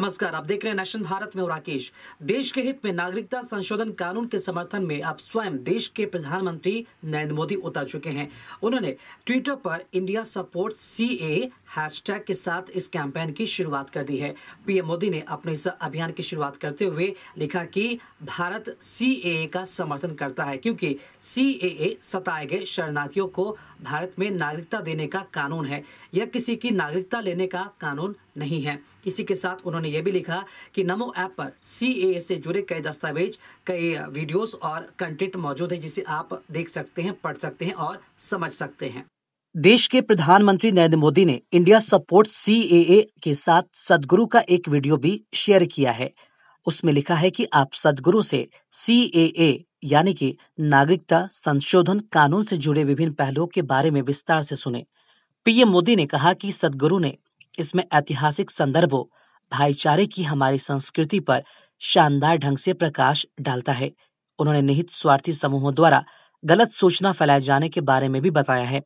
नमस्कार आप देख रहे हैं नेशनल भारत में राकेश देश के हित में नागरिकता संशोधन कानून के समर्थन में अब स्वयं देश के प्रधानमंत्री नरेंद्र मोदी उतर चुके हैं उन्होंने ट्विटर पर India support C A hashtag के साथ इस कैंपेन की शुरुआत कर दी है पीएम मोदी ने अपने इस अभियान की शुरुआत करते हुए लिखा कि भारत सी का समर्थन करता है क्योंकि सी सताए गए शरणार्थियों को भारत में नागरिकता देने का कानून है यह किसी की नागरिकता लेने का कानून नहीं है इसी के साथ उन्होंने ये भी लिखा कि नमो ऐप पर सी से जुड़े कई दस्तावेज कई वीडियोस और कंटेंट मौजूद है जिसे आप देख सकते हैं पढ़ सकते हैं और समझ सकते हैं देश के प्रधानमंत्री नरेंद्र मोदी ने इंडिया सपोर्ट सी के साथ सदगुरु का एक वीडियो भी शेयर किया है उसमें लिखा है कि आप सदगुरु से सी यानी कि नागरिकता संशोधन कानून से जुड़े विभिन्न पहलुओं के बारे में विस्तार से सुने पीएम मोदी ने कहा कि सदगुरु ने इसमें ऐतिहासिक संदर्भों भाईचारे की हमारी संस्कृति पर शानदार ढंग से प्रकाश डालता है उन्होंने निहित स्वार्थी समूहों द्वारा गलत सूचना फैलाए जाने के बारे में भी बताया है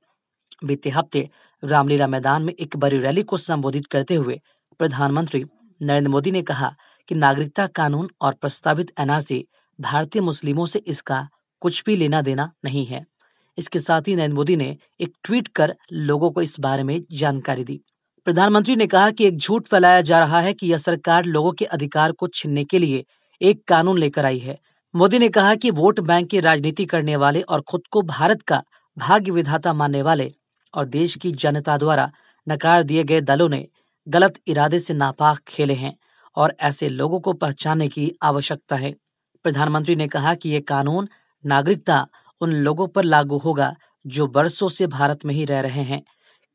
बीते हफ्ते रामलीला मैदान में एक बड़ी रैली को संबोधित करते हुए प्रधानमंत्री नरेंद्र मोदी ने कहा कि नागरिकता कानून और प्रस्तावित एनआरसी भारतीय मुस्लिमों से इसका कुछ भी लेना देना नहीं है इसके साथ ही नरेंद्र मोदी ने एक ट्वीट कर लोगों को इस बारे में जानकारी दी प्रधानमंत्री ने कहा कि एक झूठ फैलाया जा रहा है कि यह सरकार लोगों के अधिकार को छीनने के लिए एक कानून लेकर आई है मोदी ने कहा कि वोट बैंक की राजनीति करने वाले और खुद को भारत का भाग्य विधाता मानने वाले और देश की जनता द्वारा नकार दिए गए दलों ने गलत इरादे से नापाक खेले हैं और ऐसे लोगों को पहचानने की आवश्यकता है प्रधानमंत्री ने कहा कि ये कानून नागरिकता उन लोगों पर लागू होगा जो बरसों से भारत में ही रह रहे हैं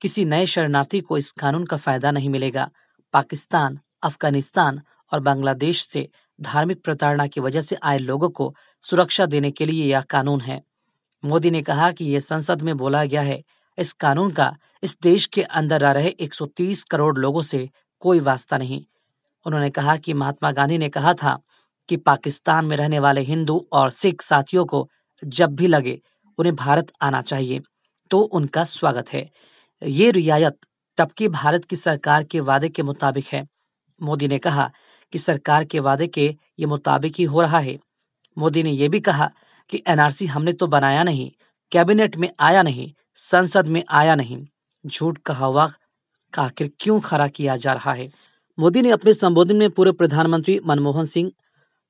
किसी नए शरणार्थी को इस कानून का फायदा नहीं मिलेगा पाकिस्तान अफगानिस्तान और बांग्लादेश से धार्मिक प्रताड़ना की वजह से आए लोगों को सुरक्षा देने के लिए यह कानून है मोदी ने कहा कि यह संसद में बोला गया है इस कानून का इस देश के अंदर आ रहे 130 करोड़ लोगों से कोई वास्ता नहीं उन्होंने कहा कि महात्मा गांधी ने कहा था कि पाकिस्तान में रहने वाले हिंदू और सिख साथियों को जब भी लगे उन्हें भारत आना चाहिए तो उनका स्वागत है ये रियायत तब की भारत की सरकार के वादे के मुताबिक है मोदी ने कहा कि सरकार के वादे के ये मुताबिक ही हो रहा है मोदी ने यह भी कहा कि एनआरसी हमने तो बनाया नहीं कैबिनेट में आया नहीं संसद में आया नहीं झूठ का हवा आखिर क्यों खड़ा किया जा रहा है मोदी ने अपने संबोधन में पूर्व प्रधानमंत्री मनमोहन सिंह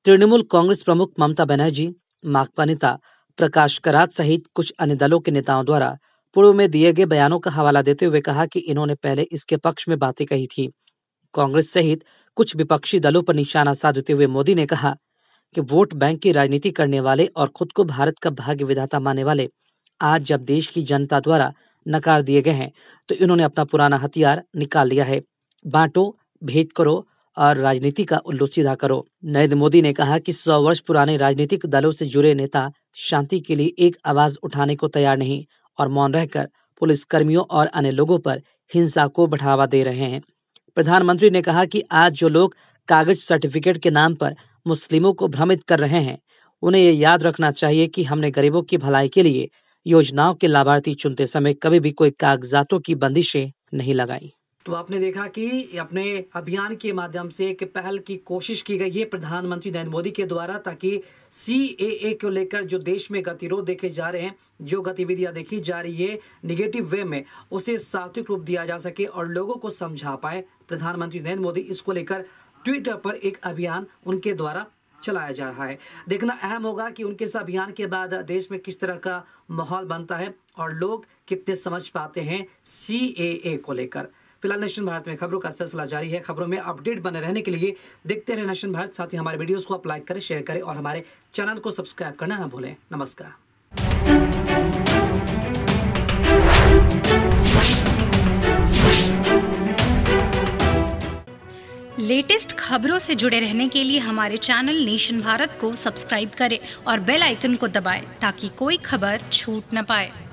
तृणमूल कांग्रेस प्रमुख ममता बनर्जी माकपा नेता प्रकाश करात सहित कुछ अन्य दलों के नेताओं द्वारा पूर्व में दिए गए बयानों का हवाला देते हुए कहा कि इन्होंने पहले इसके पक्ष में बातें कही थी कांग्रेस सहित कुछ विपक्षी दलों पर निशाना साधते हुए मोदी ने कहा कि वोट बैंक की राजनीति करने वाले और खुद को भारत का भाग्य विधाता मानने वाले आज जब देश की जनता द्वारा नकार दिए गए हैं तो इन्होंने अपना पुराना हथियार निकाल लिया है बांटो भेद करो और राजनीति का उल्लू सीधा करो नरेंद्र मोदी ने कहा कि सौ वर्ष पुराने राजनीतिक दलों से जुड़े नेता शांति के लिए एक आवाज उठाने को तैयार नहीं और मौन रहकर पुलिसकर्मियों और अन्य लोगों पर हिंसा को बढ़ावा दे रहे हैं प्रधानमंत्री ने कहा कि आज जो लोग कागज सर्टिफिकेट के नाम पर मुस्लिमों को भ्रमित कर रहे हैं उन्हें ये याद रखना चाहिए कि हमने गरीबों की भलाई के लिए योजनाओं के लाभार्थी चुनते समय कभी भी कोई कागजातों की बंदिशें नहीं लगाई तो आपने देखा कि अपने अभियान के माध्यम से एक पहल की कोशिश की गई है प्रधानमंत्री नरेंद्र मोदी के द्वारा ताकि सी ए ए को लेकर जो देश में गतिरोध देखे जा रहे हैं जो गतिविधियां देखी जा रही है निगेटिव वे में उसे सार्थक रूप दिया जा सके और लोगों को समझा पाए प्रधानमंत्री नरेंद्र मोदी इसको लेकर ट्विटर पर एक अभियान उनके द्वारा चलाया जा रहा है देखना अहम होगा कि उनके इस अभियान के बाद देश में किस तरह का माहौल बनता है और लोग कितने समझ पाते हैं सी को लेकर फिलहाल नेशन भारत में खबरों का सिलसिला जारी है खबरों में अपडेट बने रहने के लिए देखते रहे नेशन भारत साथ ही हमारे वीडियोज को आप लाइक करें शेयर करें और हमारे चैनल को सब्सक्राइब करना ना भूलें नमस्कार लेटेस्ट खबरों से जुड़े रहने के लिए हमारे चैनल नेशन भारत को सब्सक्राइब करें और बेल आइकन को दबाएं ताकि कोई खबर छूट न पाए